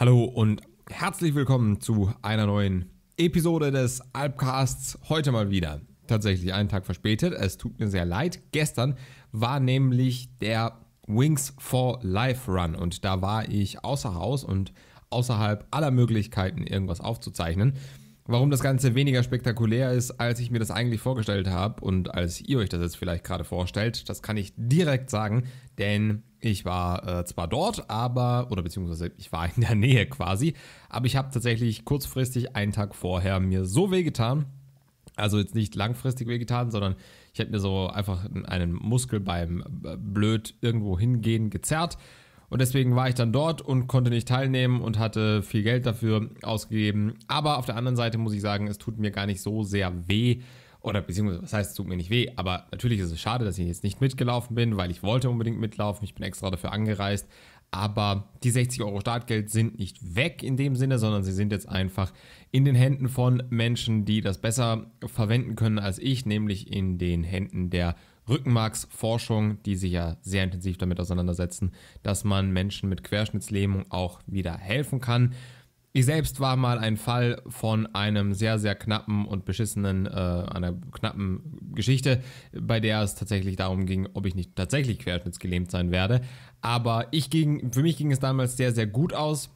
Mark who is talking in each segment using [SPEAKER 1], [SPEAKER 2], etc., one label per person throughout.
[SPEAKER 1] Hallo und herzlich willkommen zu einer neuen Episode des Alpcasts. Heute mal wieder. Tatsächlich einen Tag verspätet. Es tut mir sehr leid. Gestern war nämlich der Wings for Life Run und da war ich außer Haus und außerhalb aller Möglichkeiten irgendwas aufzuzeichnen warum das Ganze weniger spektakulär ist, als ich mir das eigentlich vorgestellt habe und als ihr euch das jetzt vielleicht gerade vorstellt, das kann ich direkt sagen, denn ich war äh, zwar dort, aber, oder beziehungsweise ich war in der Nähe quasi, aber ich habe tatsächlich kurzfristig einen Tag vorher mir so wehgetan, also jetzt nicht langfristig wehgetan, sondern ich habe mir so einfach einen Muskel beim äh, blöd irgendwo hingehen gezerrt und deswegen war ich dann dort und konnte nicht teilnehmen und hatte viel Geld dafür ausgegeben. Aber auf der anderen Seite muss ich sagen, es tut mir gar nicht so sehr weh. Oder beziehungsweise, was heißt, es tut mir nicht weh. Aber natürlich ist es schade, dass ich jetzt nicht mitgelaufen bin, weil ich wollte unbedingt mitlaufen. Ich bin extra dafür angereist. Aber die 60 Euro Startgeld sind nicht weg in dem Sinne, sondern sie sind jetzt einfach in den Händen von Menschen, die das besser verwenden können als ich, nämlich in den Händen der Rückenmarksforschung, die sich ja sehr intensiv damit auseinandersetzen, dass man Menschen mit Querschnittslähmung auch wieder helfen kann. Ich selbst war mal ein Fall von einem sehr, sehr knappen und beschissenen, äh, einer knappen Geschichte, bei der es tatsächlich darum ging, ob ich nicht tatsächlich querschnittsgelähmt sein werde. Aber ich ging, für mich ging es damals sehr, sehr gut aus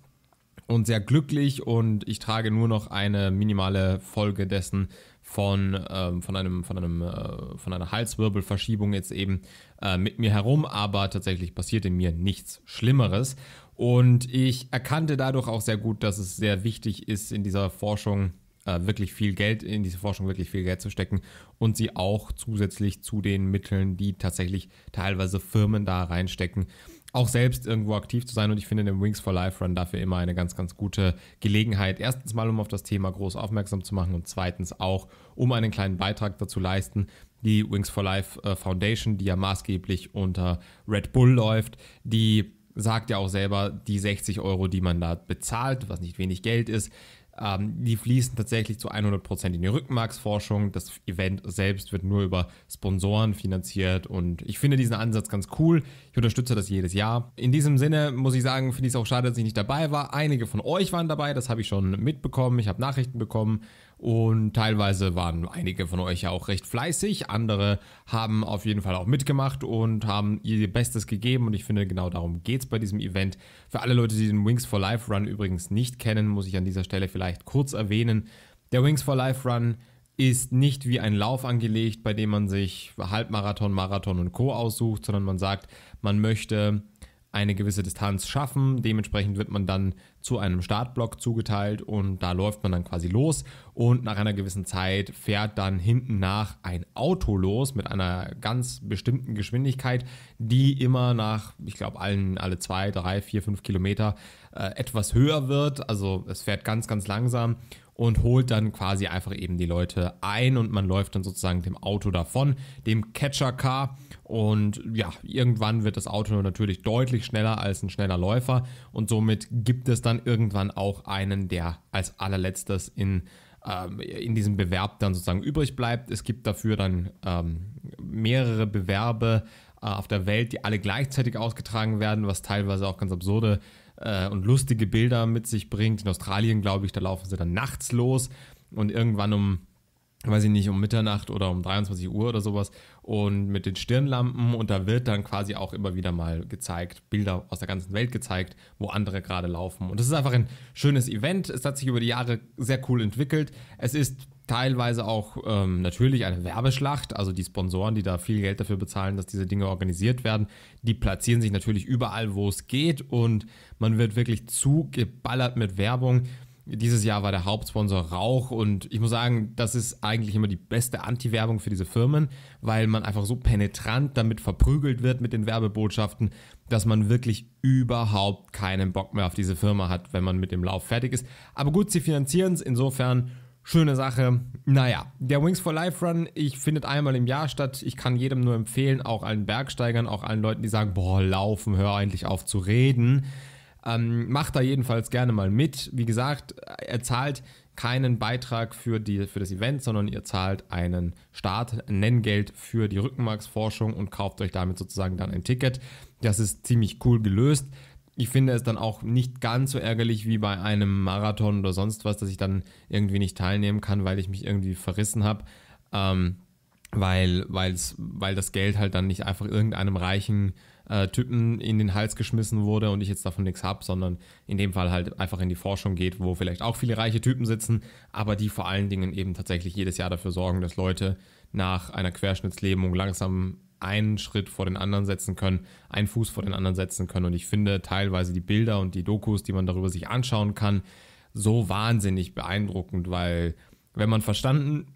[SPEAKER 1] und sehr glücklich und ich trage nur noch eine minimale Folge dessen von, ähm, von, einem, von, einem, äh, von einer Halswirbelverschiebung jetzt eben äh, mit mir herum, aber tatsächlich passierte mir nichts Schlimmeres. Und ich erkannte dadurch auch sehr gut, dass es sehr wichtig ist, in dieser Forschung äh, wirklich viel Geld, in diese Forschung wirklich viel Geld zu stecken und sie auch zusätzlich zu den Mitteln, die tatsächlich teilweise Firmen da reinstecken, auch selbst irgendwo aktiv zu sein. Und ich finde den Wings for Life Run dafür immer eine ganz, ganz gute Gelegenheit. Erstens mal, um auf das Thema groß aufmerksam zu machen und zweitens auch, um einen kleinen Beitrag dazu leisten. Die Wings for Life äh, Foundation, die ja maßgeblich unter Red Bull läuft, die sagt ja auch selber, die 60 Euro, die man da bezahlt, was nicht wenig Geld ist, ähm, die fließen tatsächlich zu 100% in die Rückenmarksforschung. Das Event selbst wird nur über Sponsoren finanziert und ich finde diesen Ansatz ganz cool. Ich unterstütze das jedes Jahr. In diesem Sinne muss ich sagen, finde ich es auch schade, dass ich nicht dabei war. Einige von euch waren dabei, das habe ich schon mitbekommen. Ich habe Nachrichten bekommen und teilweise waren einige von euch ja auch recht fleißig, andere haben auf jeden Fall auch mitgemacht und haben ihr Bestes gegeben. Und ich finde, genau darum geht es bei diesem Event. Für alle Leute, die den Wings for Life Run übrigens nicht kennen, muss ich an dieser Stelle vielleicht kurz erwähnen. Der Wings for Life Run ist nicht wie ein Lauf angelegt, bei dem man sich Halbmarathon, Marathon und Co aussucht, sondern man sagt, man möchte eine gewisse Distanz schaffen. Dementsprechend wird man dann zu einem Startblock zugeteilt und da läuft man dann quasi los und nach einer gewissen Zeit fährt dann hinten nach ein Auto los mit einer ganz bestimmten Geschwindigkeit, die immer nach, ich glaube, allen alle zwei, drei, vier, fünf Kilometer äh, etwas höher wird. Also es fährt ganz, ganz langsam und holt dann quasi einfach eben die Leute ein und man läuft dann sozusagen dem Auto davon, dem Catcher Car und ja, irgendwann wird das Auto natürlich deutlich schneller als ein schneller Läufer und somit gibt es dann irgendwann auch einen, der als allerletztes in ähm, in diesem Bewerb dann sozusagen übrig bleibt. Es gibt dafür dann ähm, mehrere Bewerbe äh, auf der Welt, die alle gleichzeitig ausgetragen werden, was teilweise auch ganz absurde äh, und lustige Bilder mit sich bringt. In Australien, glaube ich, da laufen sie dann nachts los und irgendwann um weiß ich nicht, um Mitternacht oder um 23 Uhr oder sowas und mit den Stirnlampen und da wird dann quasi auch immer wieder mal gezeigt, Bilder aus der ganzen Welt gezeigt, wo andere gerade laufen. Und das ist einfach ein schönes Event. Es hat sich über die Jahre sehr cool entwickelt. Es ist teilweise auch ähm, natürlich eine Werbeschlacht, also die Sponsoren, die da viel Geld dafür bezahlen, dass diese Dinge organisiert werden, die platzieren sich natürlich überall, wo es geht und man wird wirklich zugeballert mit Werbung. Dieses Jahr war der Hauptsponsor Rauch und ich muss sagen, das ist eigentlich immer die beste Anti-Werbung für diese Firmen, weil man einfach so penetrant damit verprügelt wird mit den Werbebotschaften, dass man wirklich überhaupt keinen Bock mehr auf diese Firma hat, wenn man mit dem Lauf fertig ist. Aber gut, sie finanzieren es, insofern schöne Sache. Naja, der Wings for Life Run, ich findet einmal im Jahr statt. Ich kann jedem nur empfehlen, auch allen Bergsteigern, auch allen Leuten, die sagen, boah, laufen, hör endlich auf zu reden. Ähm, macht da jedenfalls gerne mal mit. Wie gesagt, er zahlt keinen Beitrag für, die, für das Event, sondern ihr zahlt einen Start, ein Nenngeld für die Rückenmarksforschung und kauft euch damit sozusagen dann ein Ticket. Das ist ziemlich cool gelöst. Ich finde es dann auch nicht ganz so ärgerlich wie bei einem Marathon oder sonst was, dass ich dann irgendwie nicht teilnehmen kann, weil ich mich irgendwie verrissen habe. Ähm, weil, weil das Geld halt dann nicht einfach irgendeinem reichen äh, Typen in den Hals geschmissen wurde und ich jetzt davon nichts habe, sondern in dem Fall halt einfach in die Forschung geht, wo vielleicht auch viele reiche Typen sitzen, aber die vor allen Dingen eben tatsächlich jedes Jahr dafür sorgen, dass Leute nach einer Querschnittslähmung langsam einen Schritt vor den anderen setzen können, einen Fuß vor den anderen setzen können. Und ich finde teilweise die Bilder und die Dokus, die man darüber sich anschauen kann, so wahnsinnig beeindruckend, weil wenn man verstanden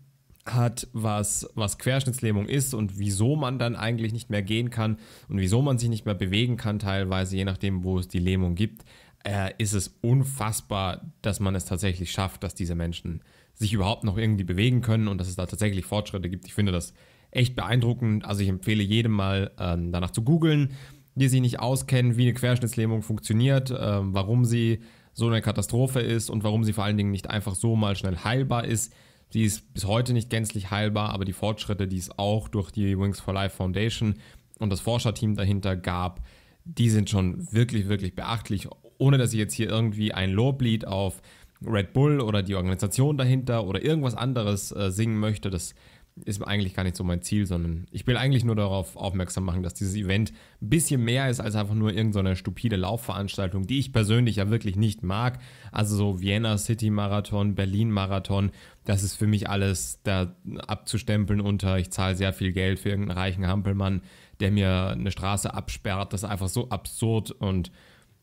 [SPEAKER 1] hat, was, was Querschnittslähmung ist und wieso man dann eigentlich nicht mehr gehen kann und wieso man sich nicht mehr bewegen kann, teilweise, je nachdem, wo es die Lähmung gibt, äh, ist es unfassbar, dass man es tatsächlich schafft, dass diese Menschen sich überhaupt noch irgendwie bewegen können und dass es da tatsächlich Fortschritte gibt. Ich finde das echt beeindruckend. Also ich empfehle jedem mal ähm, danach zu googeln, die sich nicht auskennen, wie eine Querschnittslähmung funktioniert, äh, warum sie so eine Katastrophe ist und warum sie vor allen Dingen nicht einfach so mal schnell heilbar ist Sie ist bis heute nicht gänzlich heilbar, aber die Fortschritte, die es auch durch die Wings for Life Foundation und das Forscherteam dahinter gab, die sind schon wirklich, wirklich beachtlich. Ohne dass ich jetzt hier irgendwie ein Loblied auf Red Bull oder die Organisation dahinter oder irgendwas anderes äh, singen möchte, das ist eigentlich gar nicht so mein Ziel, sondern ich will eigentlich nur darauf aufmerksam machen, dass dieses Event ein bisschen mehr ist als einfach nur irgendeine stupide Laufveranstaltung, die ich persönlich ja wirklich nicht mag. Also so Vienna City Marathon, Berlin Marathon, das ist für mich alles da abzustempeln unter, ich zahle sehr viel Geld für irgendeinen reichen Hampelmann, der mir eine Straße absperrt. Das ist einfach so absurd und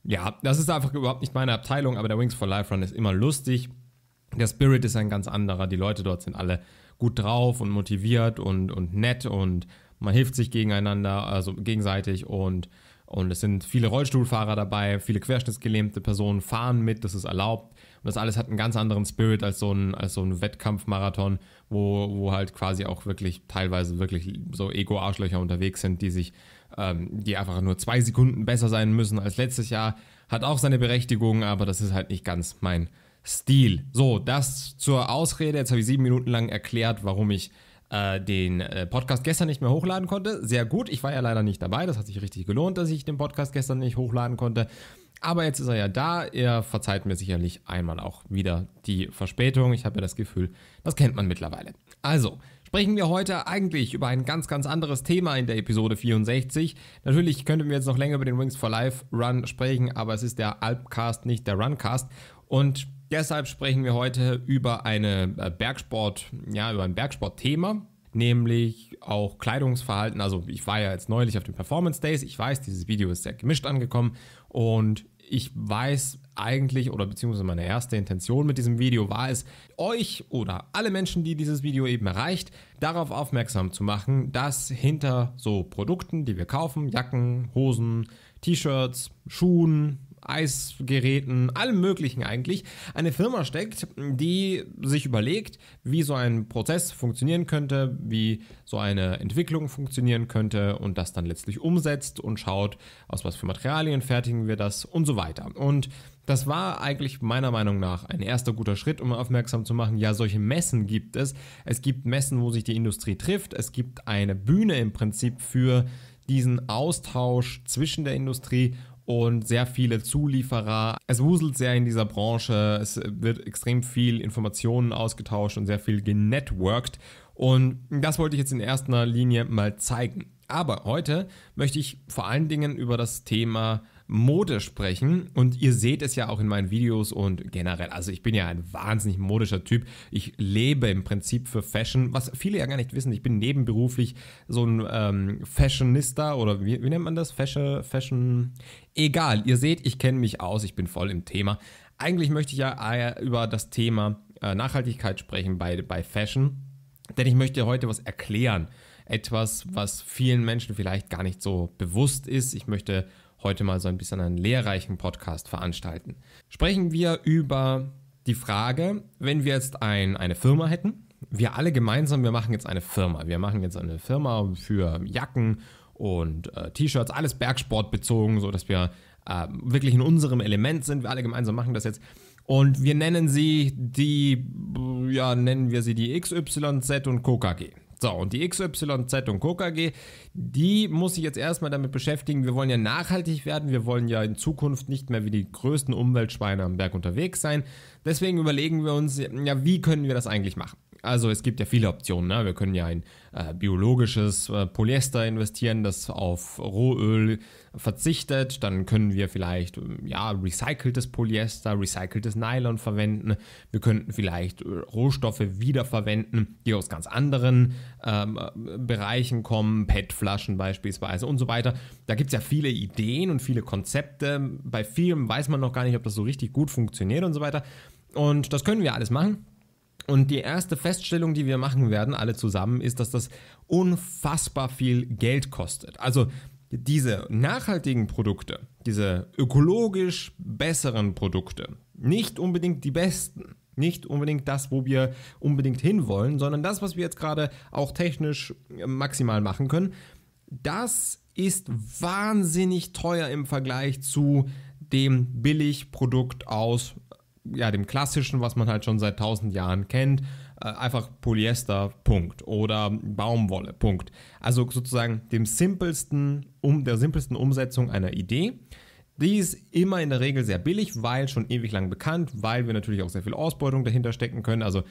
[SPEAKER 1] ja, das ist einfach überhaupt nicht meine Abteilung, aber der Wings for Life Run ist immer lustig. Der Spirit ist ein ganz anderer, die Leute dort sind alle gut drauf und motiviert und, und nett und man hilft sich gegeneinander, also gegenseitig und, und es sind viele Rollstuhlfahrer dabei, viele querschnittsgelähmte Personen fahren mit, das ist erlaubt. Und das alles hat einen ganz anderen Spirit als so ein, als so ein Wettkampfmarathon, wo, wo halt quasi auch wirklich teilweise wirklich so Ego-Arschlöcher unterwegs sind, die sich, ähm, die einfach nur zwei Sekunden besser sein müssen als letztes Jahr. Hat auch seine Berechtigung, aber das ist halt nicht ganz mein Stil. So, das zur Ausrede. Jetzt habe ich sieben Minuten lang erklärt, warum ich äh, den äh, Podcast gestern nicht mehr hochladen konnte. Sehr gut, ich war ja leider nicht dabei. Das hat sich richtig gelohnt, dass ich den Podcast gestern nicht hochladen konnte. Aber jetzt ist er ja da. Er verzeiht mir sicherlich einmal auch wieder die Verspätung. Ich habe ja das Gefühl, das kennt man mittlerweile. Also, sprechen wir heute eigentlich über ein ganz, ganz anderes Thema in der Episode 64. Natürlich könnten wir jetzt noch länger über den Wings for Life Run sprechen, aber es ist der Alpcast, nicht der Runcast. Und deshalb sprechen wir heute über eine äh, Bergsport, ja, über ein Bergsportthema, nämlich auch Kleidungsverhalten. Also ich war ja jetzt neulich auf den Performance Days. Ich weiß, dieses Video ist sehr gemischt angekommen und ich weiß eigentlich oder beziehungsweise meine erste Intention mit diesem Video war es, euch oder alle Menschen, die dieses Video eben erreicht, darauf aufmerksam zu machen, dass hinter so Produkten, die wir kaufen, Jacken, Hosen, T-Shirts, Schuhen Eisgeräten, allem Möglichen eigentlich, eine Firma steckt, die sich überlegt, wie so ein Prozess funktionieren könnte, wie so eine Entwicklung funktionieren könnte und das dann letztlich umsetzt und schaut, aus was für Materialien fertigen wir das und so weiter. Und das war eigentlich meiner Meinung nach ein erster guter Schritt, um aufmerksam zu machen, ja, solche Messen gibt es. Es gibt Messen, wo sich die Industrie trifft. Es gibt eine Bühne im Prinzip für diesen Austausch zwischen der Industrie und sehr viele Zulieferer. Es wuselt sehr in dieser Branche, es wird extrem viel Informationen ausgetauscht und sehr viel genetworked. Und das wollte ich jetzt in erster Linie mal zeigen. Aber heute möchte ich vor allen Dingen über das Thema Mode sprechen. Und ihr seht es ja auch in meinen Videos und generell. Also ich bin ja ein wahnsinnig modischer Typ. Ich lebe im Prinzip für Fashion, was viele ja gar nicht wissen. Ich bin nebenberuflich so ein ähm, Fashionista oder wie, wie, nennt man das? Fashion, Fashion. Egal, ihr seht, ich kenne mich aus, ich bin voll im Thema. Eigentlich möchte ich ja ah über das Thema äh, Nachhaltigkeit sprechen bei, bei Fashion. Denn ich möchte heute was erklären etwas, was vielen Menschen vielleicht gar nicht so bewusst ist. Ich möchte heute mal so ein bisschen einen lehrreichen Podcast veranstalten. Sprechen wir über die Frage, wenn wir jetzt ein, eine Firma hätten, wir alle gemeinsam, wir machen jetzt eine Firma. Wir machen jetzt eine Firma für Jacken und äh, T-Shirts, alles Bergsport bezogen, so wir äh, wirklich in unserem Element sind. Wir alle gemeinsam machen das jetzt. Und wir nennen sie die, ja, nennen wir sie die XYZ und Coca G. So, und die XYZ und Coca G, die muss sich jetzt erstmal damit beschäftigen, wir wollen ja nachhaltig werden, wir wollen ja in Zukunft nicht mehr wie die größten Umweltschweine am Berg unterwegs sein. Deswegen überlegen wir uns, ja, wie können wir das eigentlich machen? Also es gibt ja viele Optionen. Ne? Wir können ja ein äh, biologisches äh, Polyester investieren, das auf Rohöl verzichtet. Dann können wir vielleicht ähm, ja recyceltes Polyester, recyceltes Nylon verwenden. Wir könnten vielleicht äh, Rohstoffe wiederverwenden, die aus ganz anderen ähm, äh, Bereichen kommen, PET-Flaschen beispielsweise und so weiter. Da gibt es ja viele Ideen und viele Konzepte. Bei vielen weiß man noch gar nicht, ob das so richtig gut funktioniert und so weiter. Und das können wir alles machen. Und die erste Feststellung, die wir machen werden, alle zusammen, ist, dass das unfassbar viel Geld kostet. Also diese nachhaltigen Produkte, diese ökologisch besseren Produkte, nicht unbedingt die besten, nicht unbedingt das, wo wir unbedingt hinwollen, sondern das, was wir jetzt gerade auch technisch äh, maximal machen können, das ist wahnsinnig teuer im Vergleich zu dem Billigprodukt aus ja, dem klassischen, was man halt schon seit tausend Jahren kennt, äh, einfach Polyester, Punkt. Oder Baumwolle, Punkt. Also sozusagen dem simpelsten, um, der simpelsten Umsetzung einer Idee. Die ist immer in der Regel sehr billig, weil schon ewig lang bekannt, weil wir natürlich auch sehr viel Ausbeutung dahinter stecken können. Also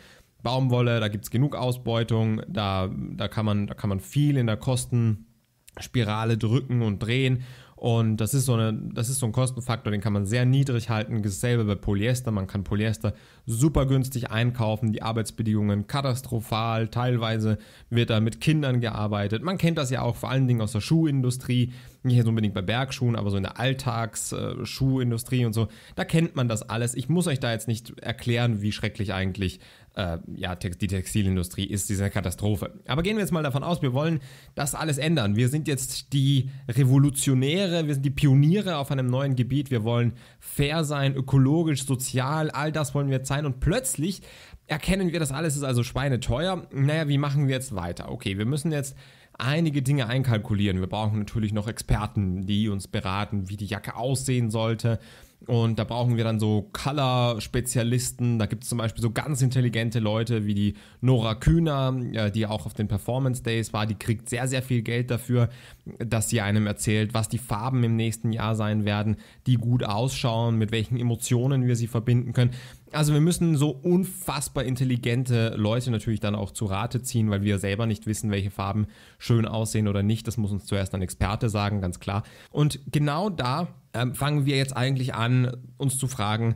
[SPEAKER 1] Baumwolle, da gibt es genug Ausbeutung, da, da, kann man, da kann man viel in der Kostenspirale drücken und drehen. Und das ist so eine, das ist so ein Kostenfaktor, den kann man sehr niedrig halten. Dasselbe bei Polyester. Man kann Polyester super günstig einkaufen. Die Arbeitsbedingungen katastrophal. Teilweise wird da mit Kindern gearbeitet. Man kennt das ja auch vor allen Dingen aus der Schuhindustrie. Nicht jetzt unbedingt bei Bergschuhen, aber so in der Alltagsschuhindustrie äh, und so. Da kennt man das alles. Ich muss euch da jetzt nicht erklären, wie schrecklich eigentlich äh, ja, die Textilindustrie ist diese Katastrophe. Aber gehen wir jetzt mal davon aus, wir wollen das alles ändern. Wir sind jetzt die Revolutionäre, wir sind die Pioniere auf einem neuen Gebiet. Wir wollen fair sein, ökologisch, sozial, all das wollen wir jetzt sein. Und plötzlich erkennen wir, das alles ist also schweineteuer. Naja, wie machen wir jetzt weiter? Okay, wir müssen jetzt einige Dinge einkalkulieren. Wir brauchen natürlich noch Experten, die uns beraten, wie die Jacke aussehen sollte und da brauchen wir dann so Color-Spezialisten. Da gibt es zum Beispiel so ganz intelligente Leute wie die Nora Kühner, äh, die auch auf den Performance Days war. Die kriegt sehr, sehr viel Geld dafür, dass sie einem erzählt, was die Farben im nächsten Jahr sein werden, die gut ausschauen, mit welchen Emotionen wir sie verbinden können. Also wir müssen so unfassbar intelligente Leute natürlich dann auch zu Rate ziehen, weil wir selber nicht wissen, welche Farben schön aussehen oder nicht. Das muss uns zuerst ein Experte sagen, ganz klar. Und genau da ähm, fangen wir jetzt eigentlich an, uns zu fragen,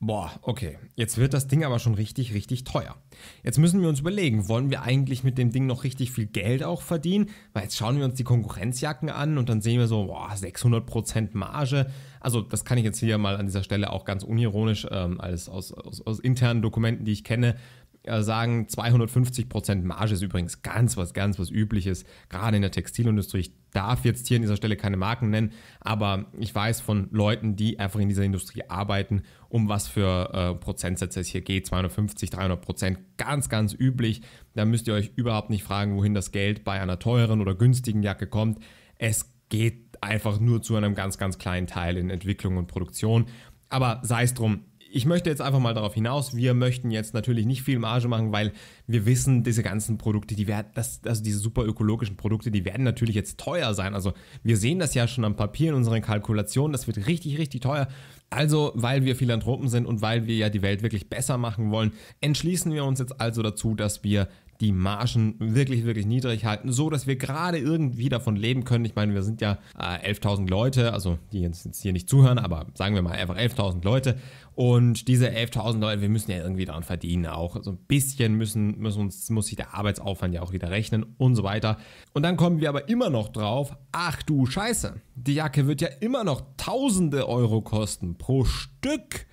[SPEAKER 1] Boah, okay. Jetzt wird das Ding aber schon richtig, richtig teuer. Jetzt müssen wir uns überlegen, wollen wir eigentlich mit dem Ding noch richtig viel Geld auch verdienen? Weil jetzt schauen wir uns die Konkurrenzjacken an und dann sehen wir so, boah, 600% Marge. Also das kann ich jetzt hier mal an dieser Stelle auch ganz unironisch, ähm, alles aus, aus, aus internen Dokumenten, die ich kenne, äh, sagen, 250% Marge ist übrigens ganz was, ganz was Übliches, gerade in der Textilindustrie. Ich darf jetzt hier an dieser Stelle keine Marken nennen, aber ich weiß von Leuten, die einfach in dieser Industrie arbeiten um was für äh, Prozentsätze es hier geht, 250, 300 Prozent, ganz, ganz üblich. Da müsst ihr euch überhaupt nicht fragen, wohin das Geld bei einer teuren oder günstigen Jacke kommt. Es geht einfach nur zu einem ganz, ganz kleinen Teil in Entwicklung und Produktion. Aber sei es drum, ich möchte jetzt einfach mal darauf hinaus, wir möchten jetzt natürlich nicht viel Marge machen, weil wir wissen, diese ganzen Produkte, die werden, das, also diese super ökologischen Produkte, die werden natürlich jetzt teuer sein. Also wir sehen das ja schon am Papier in unseren Kalkulationen, das wird richtig, richtig teuer. Also, weil wir Philanthropen sind und weil wir ja die Welt wirklich besser machen wollen, entschließen wir uns jetzt also dazu, dass wir die Margen wirklich, wirklich niedrig halten, so dass wir gerade irgendwie davon leben können. Ich meine, wir sind ja äh, 11.000 Leute, also die jetzt, hier nicht zuhören, aber sagen wir mal einfach 11.000 Leute. Und diese 11.000 Leute, wir müssen ja irgendwie daran verdienen auch. So also ein bisschen müssen, müssen uns, muss sich der Arbeitsaufwand ja auch wieder rechnen und so weiter. Und dann kommen wir aber immer noch drauf, ach du Scheiße, die Jacke wird ja immer noch tausende Euro kosten pro Stück.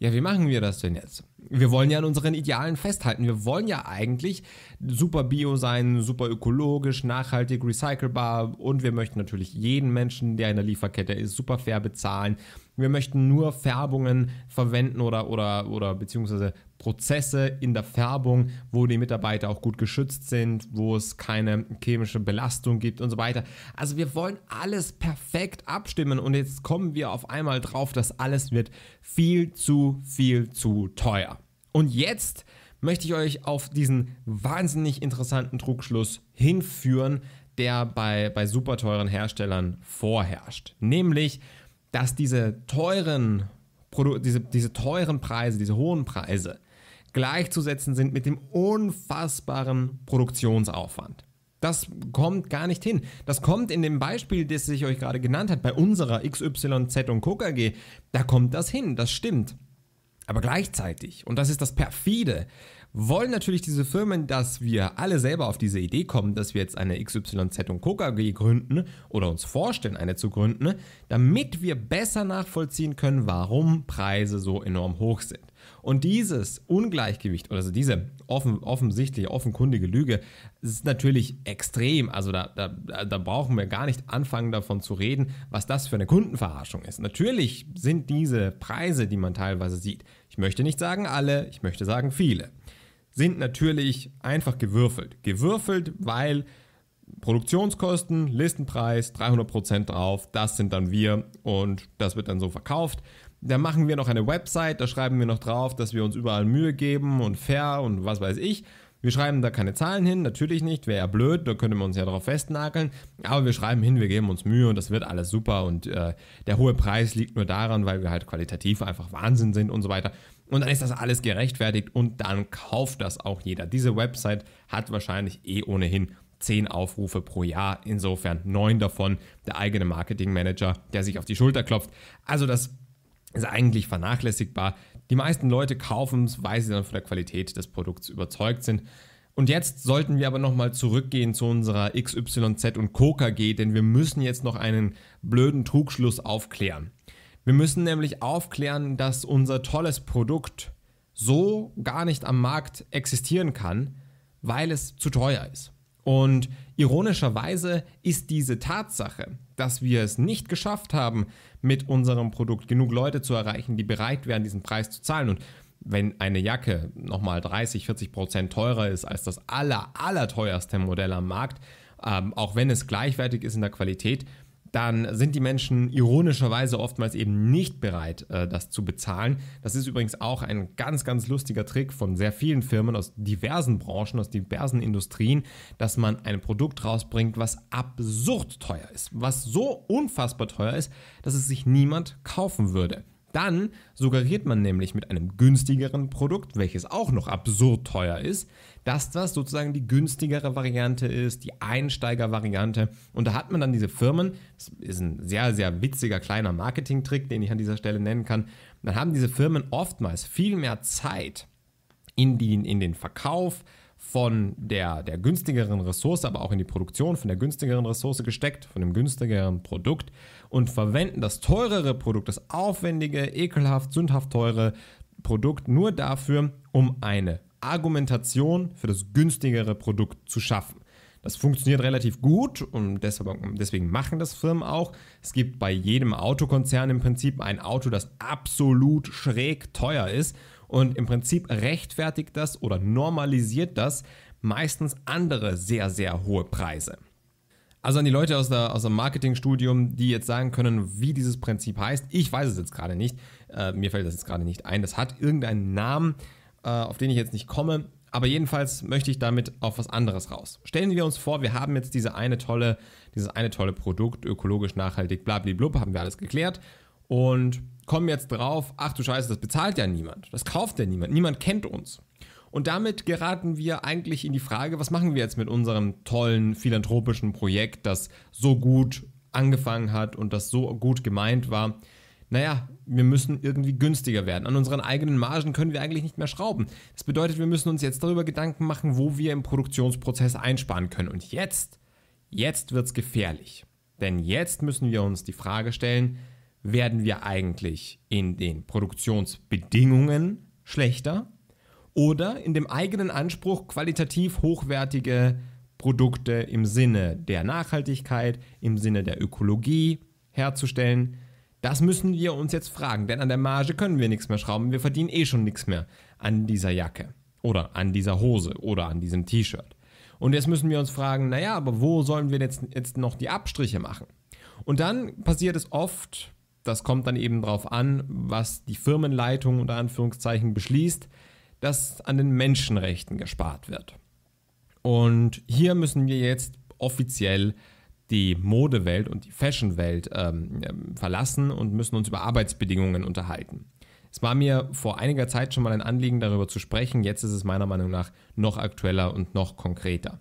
[SPEAKER 1] Ja, wie machen wir das denn jetzt? Wir wollen ja an unseren Idealen festhalten. Wir wollen ja eigentlich, super bio sein, super ökologisch, nachhaltig, recycelbar und wir möchten natürlich jeden Menschen, der in der Lieferkette ist, super fair bezahlen. Wir möchten nur Färbungen verwenden oder, oder, oder beziehungsweise Prozesse in der Färbung, wo die Mitarbeiter auch gut geschützt sind, wo es keine chemische Belastung gibt und so weiter. Also wir wollen alles perfekt abstimmen und jetzt kommen wir auf einmal drauf, dass alles wird viel zu, viel zu teuer. Und jetzt möchte ich euch auf diesen wahnsinnig interessanten Trugschluss hinführen, der bei, bei super teuren Herstellern vorherrscht. Nämlich, dass diese teuren, diese, diese teuren Preise, diese hohen Preise gleichzusetzen sind mit dem unfassbaren Produktionsaufwand. Das kommt gar nicht hin. Das kommt in dem Beispiel, das ich euch gerade genannt habe, bei unserer XYZ und Coca G, da kommt das hin, das stimmt. Aber gleichzeitig, und das ist das perfide, wollen natürlich diese Firmen, dass wir alle selber auf diese Idee kommen, dass wir jetzt eine XYZ und Coca G gründen oder uns vorstellen, eine zu gründen, damit wir besser nachvollziehen können, warum Preise so enorm hoch sind. Und dieses Ungleichgewicht, also diese offen, offensichtliche, offenkundige Lüge, ist natürlich extrem. Also da, da, da brauchen wir gar nicht anfangen davon zu reden, was das für eine Kundenverarschung ist. Natürlich sind diese Preise, die man teilweise sieht, ich möchte nicht sagen alle, ich möchte sagen viele, sind natürlich einfach gewürfelt. Gewürfelt, weil Produktionskosten, Listenpreis, 300% drauf, das sind dann wir und das wird dann so verkauft. Da machen wir noch eine Website, da schreiben wir noch drauf, dass wir uns überall Mühe geben und fair und was weiß ich. Wir schreiben da keine Zahlen hin, natürlich nicht, wäre ja blöd, da könnte man uns ja drauf festnageln, aber wir schreiben hin, wir geben uns Mühe und das wird alles super und äh, der hohe Preis liegt nur daran, weil wir halt qualitativ einfach Wahnsinn sind und so weiter. Und dann ist das alles gerechtfertigt und dann kauft das auch jeder. Diese Website hat wahrscheinlich eh ohnehin 10 Aufrufe pro Jahr, insofern 9 davon der eigene Marketingmanager, der sich auf die Schulter klopft. Also das ist eigentlich vernachlässigbar. Die meisten Leute kaufen es, weil sie dann von der Qualität des Produkts überzeugt sind. Und jetzt sollten wir aber nochmal zurückgehen zu unserer XYZ und Coca G, denn wir müssen jetzt noch einen blöden Trugschluss aufklären. Wir müssen nämlich aufklären, dass unser tolles Produkt so gar nicht am Markt existieren kann, weil es zu teuer ist. Und Ironischerweise ist diese Tatsache, dass wir es nicht geschafft haben, mit unserem Produkt genug Leute zu erreichen, die bereit wären, diesen Preis zu zahlen. Und wenn eine Jacke nochmal 30, 40 Prozent teurer ist als das aller, aller teuerste Modell am Markt, ähm, auch wenn es gleichwertig ist in der Qualität, dann sind die Menschen ironischerweise oftmals eben nicht bereit, äh, das zu bezahlen. Das ist übrigens auch ein ganz, ganz lustiger Trick von sehr vielen Firmen aus diversen Branchen, aus diversen Industrien, dass man ein Produkt rausbringt, was absurd teuer ist, was so unfassbar teuer ist, dass es sich niemand kaufen würde. Dann suggeriert man nämlich mit einem günstigeren Produkt, welches auch noch absurd teuer ist, dass das sozusagen die günstigere Variante ist, die Einsteiger-Variante. Und da hat man dann diese Firmen, das ist ein sehr, sehr witziger kleiner Marketing-Trick, den ich an dieser Stelle nennen kann, dann haben diese Firmen oftmals viel mehr Zeit in, die, in den Verkauf, von der, der günstigeren Ressource, aber auch in die Produktion von der günstigeren Ressource gesteckt, von dem günstigeren Produkt und verwenden das teurere Produkt, das aufwendige, ekelhaft, sündhaft teure Produkt nur dafür, um eine Argumentation für das günstigere Produkt zu schaffen. Das funktioniert relativ gut und deswegen, deswegen machen das Firmen auch. Es gibt bei jedem Autokonzern im Prinzip ein Auto, das absolut schräg teuer ist und im Prinzip rechtfertigt das oder normalisiert das meistens andere sehr, sehr hohe Preise. Also an die Leute aus, der, aus dem Marketingstudium, die jetzt sagen können, wie dieses Prinzip heißt. Ich weiß es jetzt gerade nicht. Äh, mir fällt das jetzt gerade nicht ein. Das hat irgendeinen Namen, äh, auf den ich jetzt nicht komme. Aber jedenfalls möchte ich damit auf was anderes raus. Stellen wir uns vor, wir haben jetzt diese eine tolle, dieses eine tolle Produkt, ökologisch nachhaltig, blabliblub, haben wir alles geklärt und kommen jetzt drauf, ach du Scheiße, das bezahlt ja niemand, das kauft ja niemand, niemand kennt uns. Und damit geraten wir eigentlich in die Frage, was machen wir jetzt mit unserem tollen philanthropischen Projekt, das so gut angefangen hat und das so gut gemeint war. Naja, wir müssen irgendwie günstiger werden. An unseren eigenen Margen können wir eigentlich nicht mehr schrauben. Das bedeutet, wir müssen uns jetzt darüber Gedanken machen, wo wir im Produktionsprozess einsparen können. Und jetzt, jetzt wird es gefährlich. Denn jetzt müssen wir uns die Frage stellen, werden wir eigentlich in den Produktionsbedingungen schlechter oder in dem eigenen Anspruch, qualitativ hochwertige Produkte im Sinne der Nachhaltigkeit, im Sinne der Ökologie herzustellen. Das müssen wir uns jetzt fragen, denn an der Marge können wir nichts mehr schrauben, wir verdienen eh schon nichts mehr an dieser Jacke oder an dieser Hose oder an diesem T-Shirt. Und jetzt müssen wir uns fragen, naja, aber wo sollen wir jetzt, jetzt noch die Abstriche machen? Und dann passiert es oft, das kommt dann eben darauf an, was die Firmenleitung unter Anführungszeichen beschließt, dass an den Menschenrechten gespart wird. Und hier müssen wir jetzt offiziell die Modewelt und die Fashionwelt ähm, ähm, verlassen und müssen uns über Arbeitsbedingungen unterhalten. Es war mir vor einiger Zeit schon mal ein Anliegen, darüber zu sprechen. Jetzt ist es meiner Meinung nach noch aktueller und noch konkreter.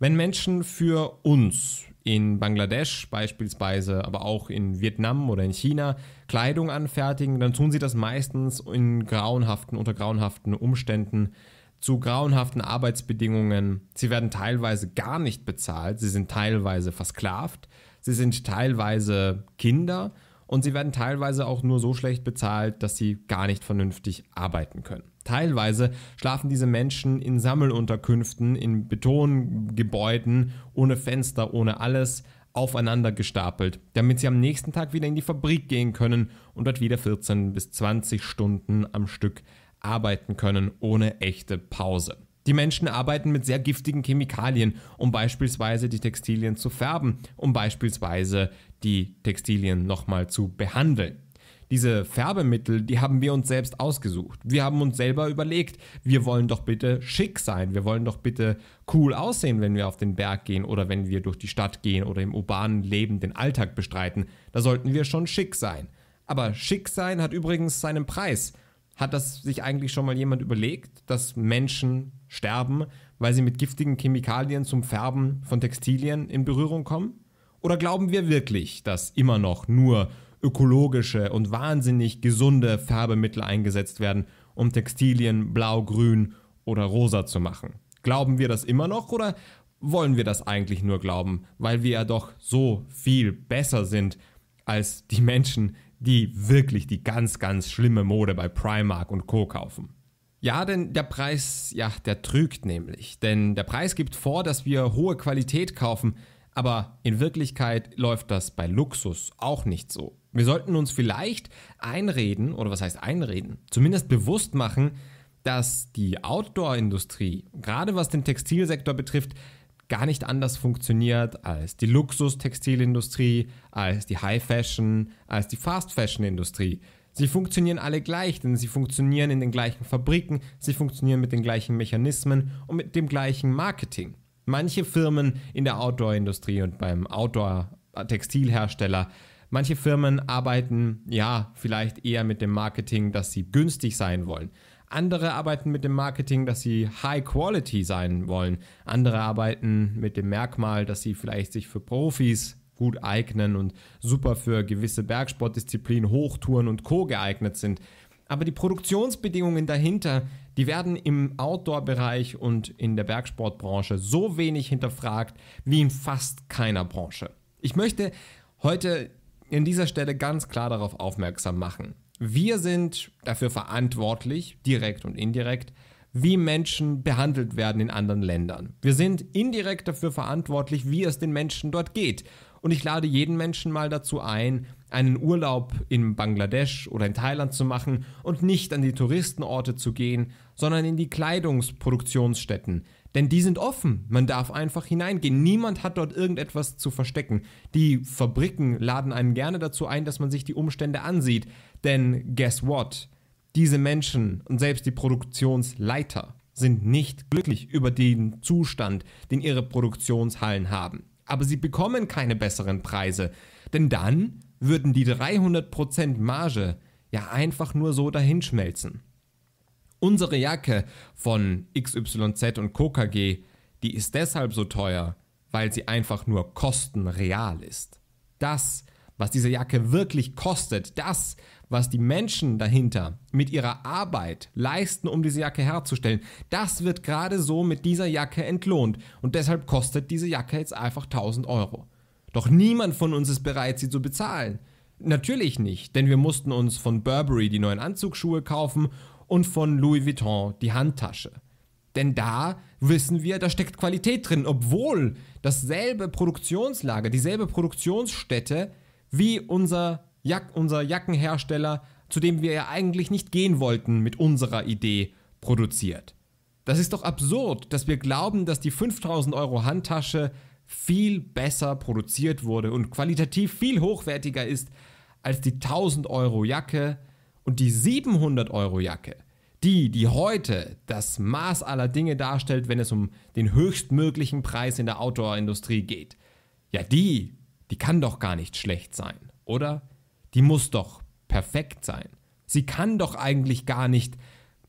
[SPEAKER 1] Wenn Menschen für uns, in Bangladesch beispielsweise, aber auch in Vietnam oder in China Kleidung anfertigen, dann tun sie das meistens in grauenhaften, unter grauenhaften Umständen, zu grauenhaften Arbeitsbedingungen. Sie werden teilweise gar nicht bezahlt, sie sind teilweise versklavt, sie sind teilweise Kinder und sie werden teilweise auch nur so schlecht bezahlt, dass sie gar nicht vernünftig arbeiten können. Teilweise schlafen diese Menschen in Sammelunterkünften, in Betongebäuden, ohne Fenster, ohne alles, aufeinander gestapelt, damit sie am nächsten Tag wieder in die Fabrik gehen können und dort wieder 14 bis 20 Stunden am Stück arbeiten können, ohne echte Pause. Die Menschen arbeiten mit sehr giftigen Chemikalien, um beispielsweise die Textilien zu färben, um beispielsweise die Textilien nochmal zu behandeln. Diese Färbemittel, die haben wir uns selbst ausgesucht. Wir haben uns selber überlegt, wir wollen doch bitte schick sein, wir wollen doch bitte cool aussehen, wenn wir auf den Berg gehen oder wenn wir durch die Stadt gehen oder im urbanen Leben den Alltag bestreiten. Da sollten wir schon schick sein. Aber schick sein hat übrigens seinen Preis. Hat das sich eigentlich schon mal jemand überlegt, dass Menschen sterben, weil sie mit giftigen Chemikalien zum Färben von Textilien in Berührung kommen? Oder glauben wir wirklich, dass immer noch nur ökologische und wahnsinnig gesunde Färbemittel eingesetzt werden, um Textilien blau, grün oder rosa zu machen. Glauben wir das immer noch oder wollen wir das eigentlich nur glauben, weil wir ja doch so viel besser sind als die Menschen, die wirklich die ganz, ganz schlimme Mode bei Primark und Co kaufen. Ja, denn der Preis, ja, der trügt nämlich. Denn der Preis gibt vor, dass wir hohe Qualität kaufen, aber in Wirklichkeit läuft das bei Luxus auch nicht so. Wir sollten uns vielleicht einreden, oder was heißt einreden, zumindest bewusst machen, dass die Outdoor-Industrie, gerade was den Textilsektor betrifft, gar nicht anders funktioniert als die Luxus-Textilindustrie, als die High-Fashion, als die Fast-Fashion-Industrie. Sie funktionieren alle gleich, denn sie funktionieren in den gleichen Fabriken, sie funktionieren mit den gleichen Mechanismen und mit dem gleichen Marketing manche Firmen in der Outdoor-Industrie und beim Outdoor-Textilhersteller, manche Firmen arbeiten ja vielleicht eher mit dem Marketing, dass sie günstig sein wollen. Andere arbeiten mit dem Marketing, dass sie High Quality sein wollen. Andere arbeiten mit dem Merkmal, dass sie vielleicht sich für Profis gut eignen und super für gewisse Bergsportdisziplinen, Hochtouren und Co geeignet sind. Aber die Produktionsbedingungen dahinter die werden im Outdoor-Bereich und in der Bergsportbranche so wenig hinterfragt wie in fast keiner Branche. Ich möchte heute an dieser Stelle ganz klar darauf aufmerksam machen. Wir sind dafür verantwortlich, direkt und indirekt, wie Menschen behandelt werden in anderen Ländern. Wir sind indirekt dafür verantwortlich, wie es den Menschen dort geht. Und ich lade jeden Menschen mal dazu ein, einen Urlaub in Bangladesch oder in Thailand zu machen und nicht an die Touristenorte zu gehen, sondern in die Kleidungsproduktionsstätten. Denn die sind offen, man darf einfach hineingehen. Niemand hat dort irgendetwas zu verstecken. Die Fabriken laden einen gerne dazu ein, dass man sich die Umstände ansieht. Denn guess what? Diese Menschen und selbst die Produktionsleiter sind nicht glücklich über den Zustand, den ihre Produktionshallen haben. Aber sie bekommen keine besseren Preise. Denn dann würden die 300% Marge ja einfach nur so dahinschmelzen. Unsere Jacke von XYZ und KKG, die ist deshalb so teuer, weil sie einfach nur kostenreal ist. Das, was diese Jacke wirklich kostet, das, was die Menschen dahinter mit ihrer Arbeit leisten, um diese Jacke herzustellen, das wird gerade so mit dieser Jacke entlohnt und deshalb kostet diese Jacke jetzt einfach 1000 Euro. Doch niemand von uns ist bereit, sie zu bezahlen. Natürlich nicht, denn wir mussten uns von Burberry die neuen Anzugsschuhe kaufen und von Louis Vuitton die Handtasche. Denn da wissen wir, da steckt Qualität drin, obwohl dasselbe Produktionslager, dieselbe Produktionsstätte wie unser, Jack unser Jackenhersteller, zu dem wir ja eigentlich nicht gehen wollten mit unserer Idee, produziert. Das ist doch absurd, dass wir glauben, dass die 5000 Euro Handtasche viel besser produziert wurde und qualitativ viel hochwertiger ist als die 1000 Euro Jacke und die 700 Euro Jacke. Die, die heute das Maß aller Dinge darstellt, wenn es um den höchstmöglichen Preis in der Outdoor-Industrie geht. Ja, die, die kann doch gar nicht schlecht sein, oder? Die muss doch perfekt sein. Sie kann doch eigentlich gar nicht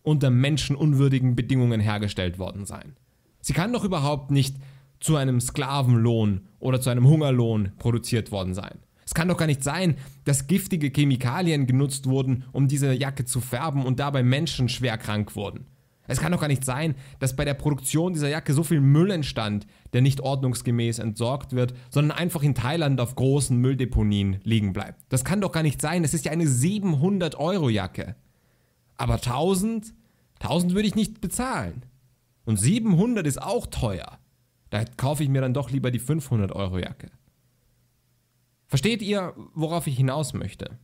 [SPEAKER 1] unter menschenunwürdigen Bedingungen hergestellt worden sein. Sie kann doch überhaupt nicht zu einem Sklavenlohn oder zu einem Hungerlohn produziert worden sein. Es kann doch gar nicht sein, dass giftige Chemikalien genutzt wurden, um diese Jacke zu färben und dabei Menschen schwer krank wurden. Es kann doch gar nicht sein, dass bei der Produktion dieser Jacke so viel Müll entstand, der nicht ordnungsgemäß entsorgt wird, sondern einfach in Thailand auf großen Mülldeponien liegen bleibt. Das kann doch gar nicht sein. Es ist ja eine 700 Euro Jacke. Aber 1000? 1000 würde ich nicht bezahlen. Und 700 ist auch teuer. Da kaufe ich mir dann doch lieber die 500 Euro Jacke. Versteht ihr, worauf ich hinaus möchte?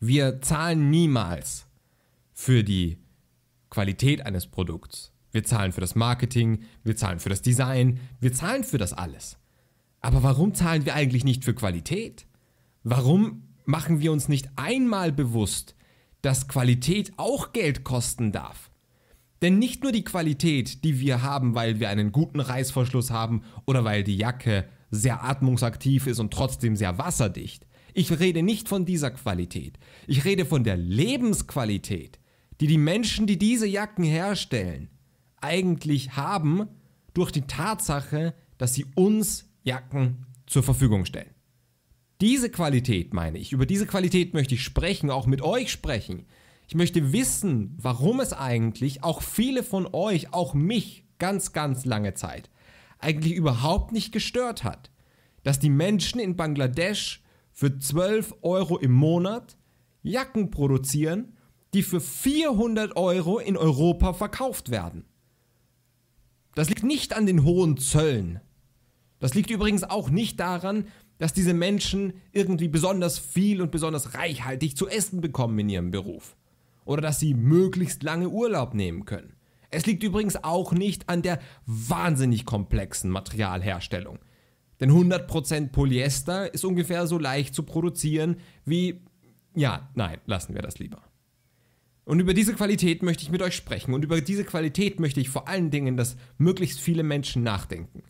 [SPEAKER 1] Wir zahlen niemals für die Qualität eines Produkts. Wir zahlen für das Marketing, wir zahlen für das Design, wir zahlen für das alles. Aber warum zahlen wir eigentlich nicht für Qualität? Warum machen wir uns nicht einmal bewusst, dass Qualität auch Geld kosten darf? Denn nicht nur die Qualität, die wir haben, weil wir einen guten Reißverschluss haben oder weil die Jacke sehr atmungsaktiv ist und trotzdem sehr wasserdicht. Ich rede nicht von dieser Qualität. Ich rede von der Lebensqualität, die die Menschen, die diese Jacken herstellen, eigentlich haben durch die Tatsache, dass sie uns Jacken zur Verfügung stellen. Diese Qualität meine ich, über diese Qualität möchte ich sprechen, auch mit euch sprechen. Ich möchte wissen, warum es eigentlich auch viele von euch, auch mich, ganz, ganz lange Zeit eigentlich überhaupt nicht gestört hat, dass die Menschen in Bangladesch für 12 Euro im Monat Jacken produzieren, die für 400 Euro in Europa verkauft werden. Das liegt nicht an den hohen Zöllen. Das liegt übrigens auch nicht daran, dass diese Menschen irgendwie besonders viel und besonders reichhaltig zu essen bekommen in ihrem Beruf oder dass sie möglichst lange Urlaub nehmen können. Es liegt übrigens auch nicht an der wahnsinnig komplexen Materialherstellung. Denn 100% Polyester ist ungefähr so leicht zu produzieren wie... Ja, nein, lassen wir das lieber. Und über diese Qualität möchte ich mit euch sprechen und über diese Qualität möchte ich vor allen Dingen, dass möglichst viele Menschen nachdenken.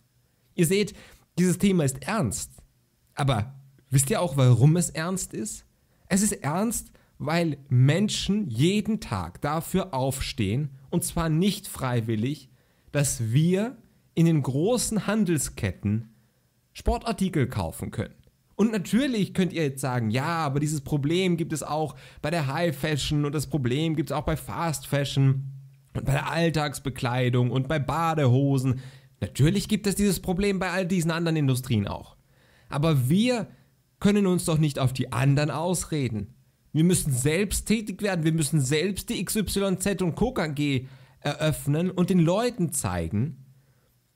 [SPEAKER 1] Ihr seht, dieses Thema ist ernst. Aber wisst ihr auch, warum es ernst ist? Es ist ernst, weil Menschen jeden Tag dafür aufstehen, und zwar nicht freiwillig, dass wir in den großen Handelsketten Sportartikel kaufen können. Und natürlich könnt ihr jetzt sagen, ja, aber dieses Problem gibt es auch bei der High Fashion und das Problem gibt es auch bei Fast Fashion und bei der Alltagsbekleidung und bei Badehosen. Natürlich gibt es dieses Problem bei all diesen anderen Industrien auch. Aber wir können uns doch nicht auf die anderen ausreden. Wir müssen selbst tätig werden. Wir müssen selbst die XYZ und KKG eröffnen und den Leuten zeigen,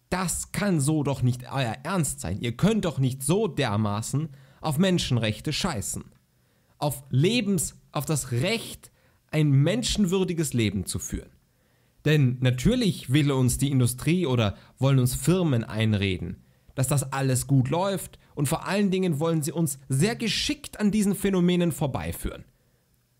[SPEAKER 1] das kann so doch nicht euer Ernst sein. Ihr könnt doch nicht so dermaßen auf Menschenrechte scheißen. Auf Lebens, auf das Recht, ein menschenwürdiges Leben zu führen. Denn natürlich will uns die Industrie oder wollen uns Firmen einreden, dass das alles gut läuft und vor allen Dingen wollen sie uns sehr geschickt an diesen Phänomenen vorbeiführen.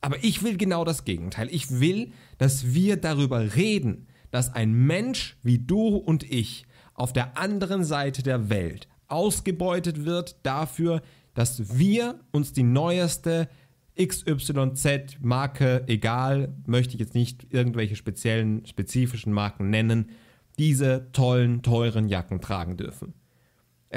[SPEAKER 1] Aber ich will genau das Gegenteil. Ich will, dass wir darüber reden, dass ein Mensch wie du und ich auf der anderen Seite der Welt ausgebeutet wird dafür, dass wir uns die neueste XYZ-Marke, egal, möchte ich jetzt nicht irgendwelche speziellen, spezifischen Marken nennen, diese tollen, teuren Jacken tragen dürfen.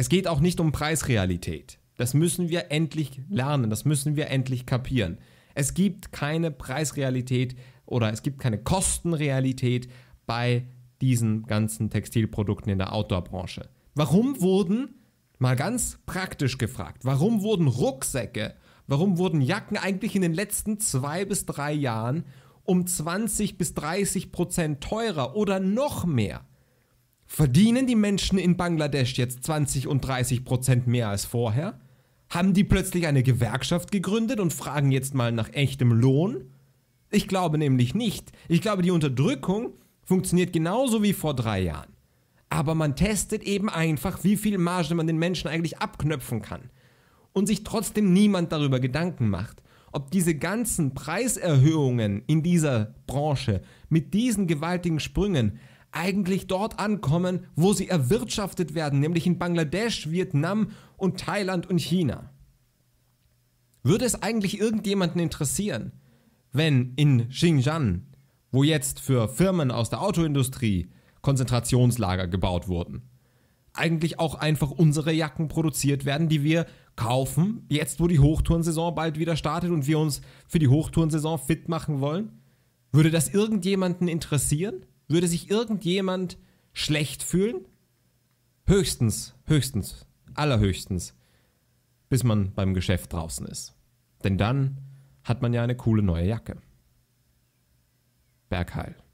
[SPEAKER 1] Es geht auch nicht um Preisrealität. Das müssen wir endlich lernen, das müssen wir endlich kapieren. Es gibt keine Preisrealität oder es gibt keine Kostenrealität bei diesen ganzen Textilprodukten in der Outdoor-Branche. Warum wurden, mal ganz praktisch gefragt, warum wurden Rucksäcke, warum wurden Jacken eigentlich in den letzten zwei bis drei Jahren um 20 bis 30 Prozent teurer oder noch mehr? Verdienen die Menschen in Bangladesch jetzt 20 und 30 Prozent mehr als vorher? Haben die plötzlich eine Gewerkschaft gegründet und fragen jetzt mal nach echtem Lohn? Ich glaube nämlich nicht. Ich glaube, die Unterdrückung funktioniert genauso wie vor drei Jahren. Aber man testet eben einfach, wie viel Marge man den Menschen eigentlich abknöpfen kann. Und sich trotzdem niemand darüber Gedanken macht, ob diese ganzen Preiserhöhungen in dieser Branche mit diesen gewaltigen Sprüngen eigentlich dort ankommen, wo sie erwirtschaftet werden, nämlich in Bangladesch, Vietnam und Thailand und China. Würde es eigentlich irgendjemanden interessieren, wenn in Xinjiang, wo jetzt für Firmen aus der Autoindustrie Konzentrationslager gebaut wurden, eigentlich auch einfach unsere Jacken produziert werden, die wir kaufen, jetzt wo die Hochtourensaison bald wieder startet und wir uns für die Hochtourensaison fit machen wollen? Würde das irgendjemanden interessieren? Würde sich irgendjemand schlecht fühlen? Höchstens, höchstens, allerhöchstens, bis man beim Geschäft draußen ist. Denn dann hat man ja eine coole neue Jacke. Bergheil.